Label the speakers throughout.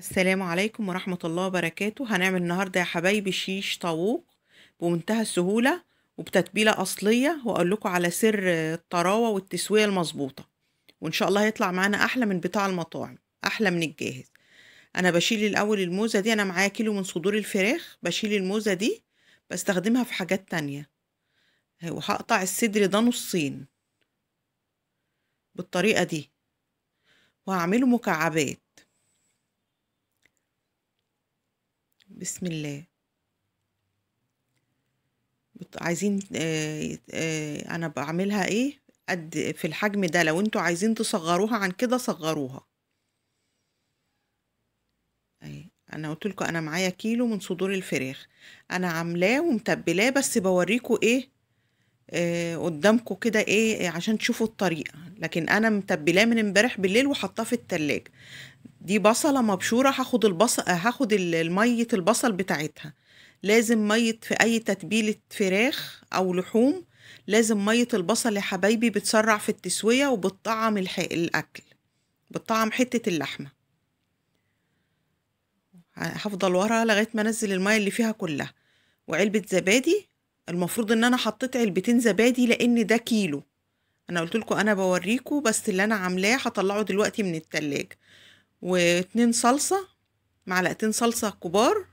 Speaker 1: السلام عليكم ورحمة الله وبركاته هنعمل النهاردة يا حبايبي شيش طاووق بمنتهى السهولة وبتتبيلة أصلية وأقول لكم على سر الطراوة والتسوية المظبوطة وإن شاء الله هيطلع معانا أحلى من بتاع المطاعم أحلى من الجاهز أنا بشيل الأول الموزة دي أنا معايا كيلو من صدور الفراخ بشيل الموزة دي بستخدمها في حاجات تانية وهقطع الصدر ده نصين بالطريقة دي وهعمله مكعبات بسم الله عايزين آه آه انا بعملها ايه قد في الحجم ده لو انتوا عايزين تصغروها عن كده صغروها اهي انا قلت لكم انا معايا كيلو من صدور الفراخ انا عاملاه ومتبلاه بس بوريكم ايه آه، قدامكم كده ايه آه، عشان تشوفوا الطريقه لكن انا متبلاه من امبارح بالليل وحطاه في التلاجة دي بصله مبشوره هاخد البصل هاخد ميه البصل بتاعتها لازم ميه في اي تتبيله فراخ او لحوم لازم ميه البصل يا حبايبي بتسرع في التسويه وبتطعم الاكل بتطعم حته اللحمه هفضل ورا لغايه ما انزل الميه اللي فيها كلها وعلبه زبادي المفروض ان انا حطيت علبتين زبادي لان ده كيلو انا قلت لكم انا بوريكم بس اللي انا عاملاه هطلعه دلوقتي من التلاجة واتنين صلصة معلقتين صلصة كبار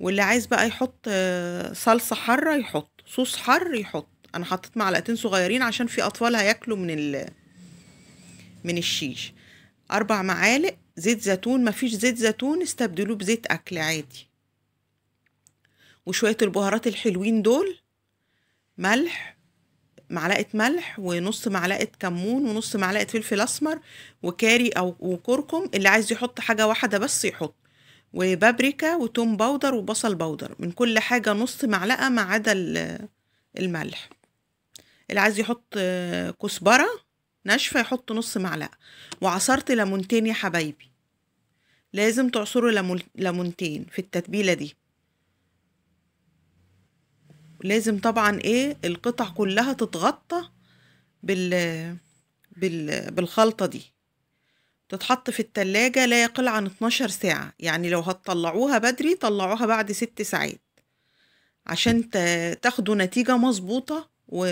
Speaker 1: واللي عايز بقى يحط آه، صلصة حارة يحط صوص حر يحط انا حطيت معلقتين صغيرين عشان في اطفال هياكلوا من ال من الشيش اربع معالق زيت زيتون مفيش زيت زيتون استبدلوه بزيت اكل عادي وشوية البهارات الحلوين دول ملح معلقة ملح ونص معلقة كمون ونص معلقة فلفل أسمر وكاري أو وكركم اللي عايز يحط حاجة واحدة بس يحط وبابريكا وتوم باودر وبصل باودر من كل حاجة نص معلقة ما عدا الملح اللي عايز يحط آه، كزبرة ناشفة يحط نص معلقة وعصرت ليمونتين يا حبايبي لازم تعصروا ليمونتين في التتبيلة دي لازم طبعا ايه القطع كلها تتغطى بال... بال... بالخلطة دي تتحط في التلاجة لا يقل عن 12 ساعة يعني لو هتطلعوها بدري طلعوها بعد ست ساعات عشان تاخدوا نتيجة مظبوطة و...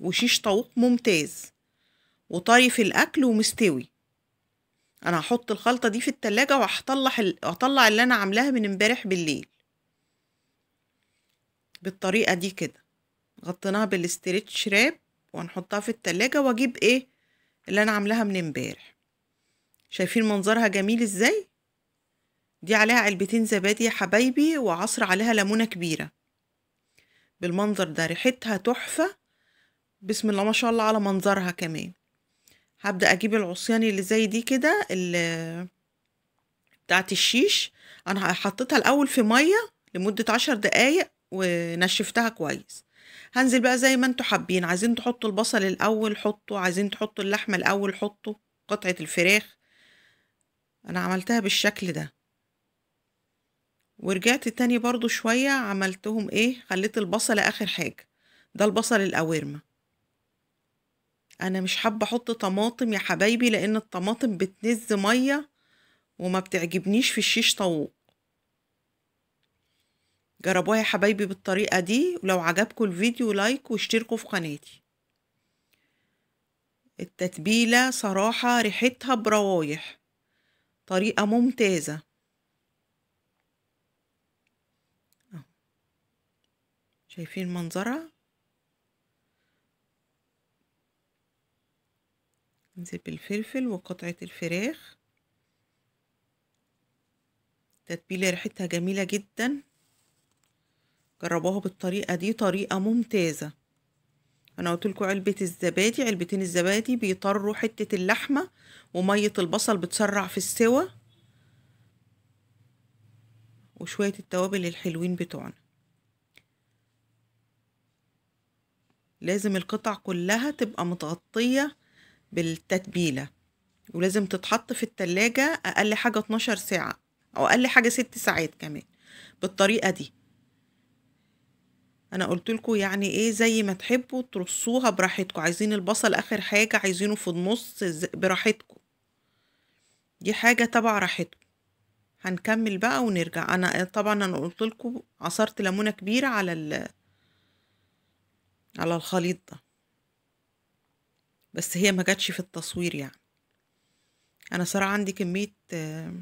Speaker 1: وشيش طاووق ممتاز وطري في الأكل ومستوي أنا هحط الخلطة دي في التلاجة وهطلع ال... اللي أنا عاملاها من امبارح بالليل بالطريقة دي كده غطيناها بالاستريتش راب وهنحطها في التلاجة واجيب ايه اللي انا عاملاها من امبارح شايفين منظرها جميل ازاي دي عليها علبتين زبادي يا حبايبي وعصر عليها ليمونة كبيرة بالمنظر ده ريحتها تحفة بسم الله ما شاء الله على منظرها كمان هبدأ أجيب العصيان اللي زي دي كده بتاعت الشيش أنا حطيتها الأول في مية لمدة عشر دقايق ونشفتها كويس هنزل بقى زي ما انتوا حابين عايزين تحطوا البصل الاول حطوا عايزين تحطوا اللحمه الاول حطوا قطعه الفراخ انا عملتها بالشكل ده ورجعت تاني برضو شويه عملتهم ايه خليت البصل اخر حاجه ده البصل الاورمة انا مش حابه احط طماطم يا حبايبي لان الطماطم بتنز ميه وما بتعجبنيش في الشيش طوق جربوها يا حبايبي بالطريقة دي ولو عجبكم الفيديو لايك واشتركوا في قناتي التتبيلة صراحة ريحتها بروايح طريقة ممتازة شايفين منظرها ننزل بالفلفل وقطعة الفراخ التتبيلة ريحتها جميلة جدا جربوها بالطريقة دي طريقة ممتازة انا قلت لكم علبة الزبادي علبتين الزبادي بيطروا حتة اللحمة ومية البصل بتسرع في السوى وشوية التوابل الحلوين بتوعنا لازم القطع كلها تبقى متغطية بالتتبيلة ولازم تتحط في التلاجة أقل حاجة 12 ساعة أو أقل حاجة 6 ساعات كمان بالطريقة دي انا قلت لكم يعني ايه زي ما تحبوا ترصوها براحتكم عايزين البصل اخر حاجه عايزينه في النص براحتكم دي حاجه تبع راحتكم هنكمل بقى ونرجع انا طبعا انا قلت لكم عصرت ليمونه كبيره على ال على الخليط ده بس هي ما جاتش في التصوير يعني انا صراحه عندي كميه آه،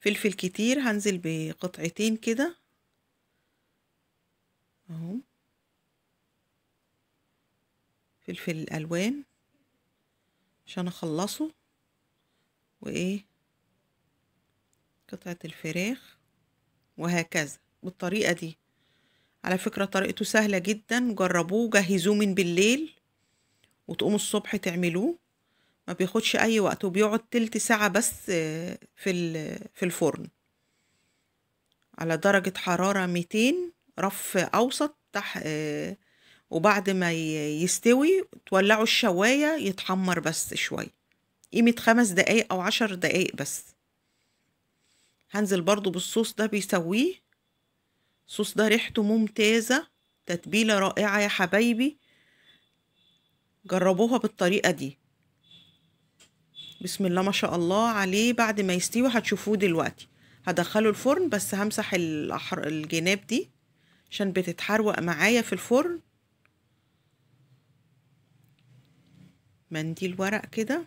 Speaker 1: فلفل كتير هنزل بقطعتين كده اهو فلفل الالوان عشان اخلصه وايه قطعه الفراخ وهكذا بالطريقه دي على فكره طريقته سهله جدا جربوه جهزوه من بالليل وتقوموا الصبح تعملوه ما بياخدش اي وقت وبيقعد تلت ساعه بس آه، في في الفرن على درجه حراره 200 رف أوسط تح آه، وبعد ما يستوي تولعوا الشواية يتحمر بس شوية قيمة خمس دقايق أو عشر دقايق بس هنزل برضو بالصوص ده بيسويه الصوص ده ريحته ممتازة تتبيلة رائعة يا حبايبي جربوها بالطريقة دي بسم الله ما شاء الله عليه بعد ما يستوي هتشوفوه دلوقتي هدخله الفرن بس همسح الجناب دي عشان بتتحروق معايا في الفرن منديل ورق كده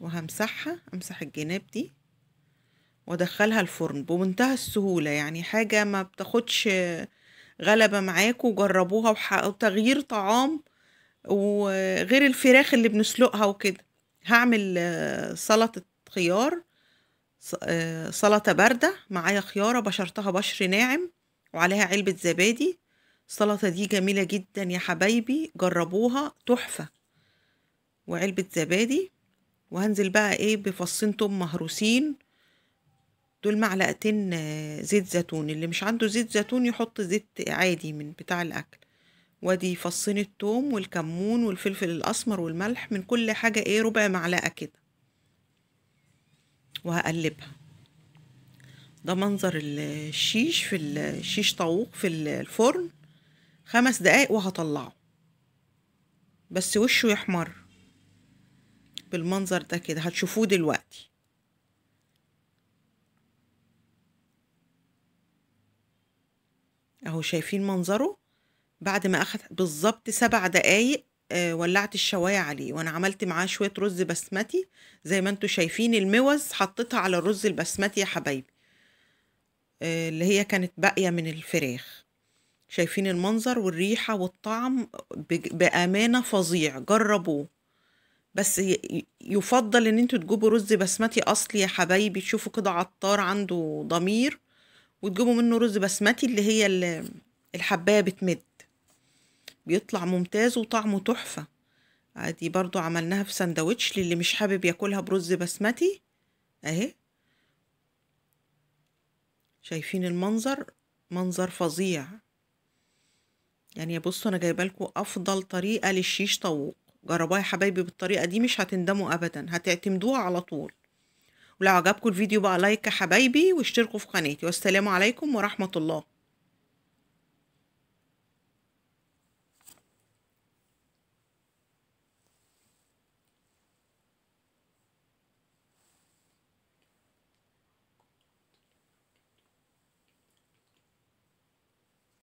Speaker 1: وهمسحها امسح الجناب دي وادخلها الفرن بمنتهى السهوله يعني حاجه ما بتاخدش غلبه معاكم جربوها وتغيير طعام وغير الفراخ اللي بنسلقها وكده هعمل آه، سلطه خيار آه، سلطه بارده معايا خياره بشرتها بشر ناعم وعليها علبة زبادي السلطة دي جميلة جدا يا حبايبي جربوها تحفة وعلبة زبادي وهنزل بقى ايه بفصين توم مهروسين دول معلقتين آه، زيت زيتون اللي مش عنده زيت زيتون يحط زيت عادي من بتاع الاكل وادي فصين التوم والكمون والفلفل الاسمر والملح من كل حاجة ايه ربع معلقة كده وهقلبها ده منظر الشيش في الشيش طاووق في الفرن خمس دقايق وهطلعه بس وشه يحمر بالمنظر ده كده هتشوفوه دلوقتي اهو شايفين منظره بعد ما اخد بالظبط سبع دقايق آه، ولعت الشوايه عليه وانا عملت معاه شويه رز بسمتي زي ما انتوا شايفين الموز حطيتها على الرز البسمتي يا حبايبي آه، اللي هي كانت باقية من الفراخ شايفين المنظر والريحة والطعم بأمانة فظيع جربوه بس يفضل ان انتوا تجيبوا رز بسمتي اصلي يا حبايبي تشوفوا كده عطار عنده ضمير وتجيبوا منه رز بسمتي اللي هي الحباية بتمد بيطلع ممتاز وطعمه تحفة آه، دي برضو عملناها في سندوتش للي مش حابب ياكلها برز بسمتي اهي شايفين المنظر منظر فظيع يعني يا بصوا انا جايبه لكم افضل طريقه للشيش طاووق جربوها يا حبايبي بالطريقه دي مش هتندموا ابدا هتعتمدوها على طول ولو عجبكم الفيديو بقى لايك يا حبايبي واشتركوا في قناتي والسلام عليكم ورحمه الله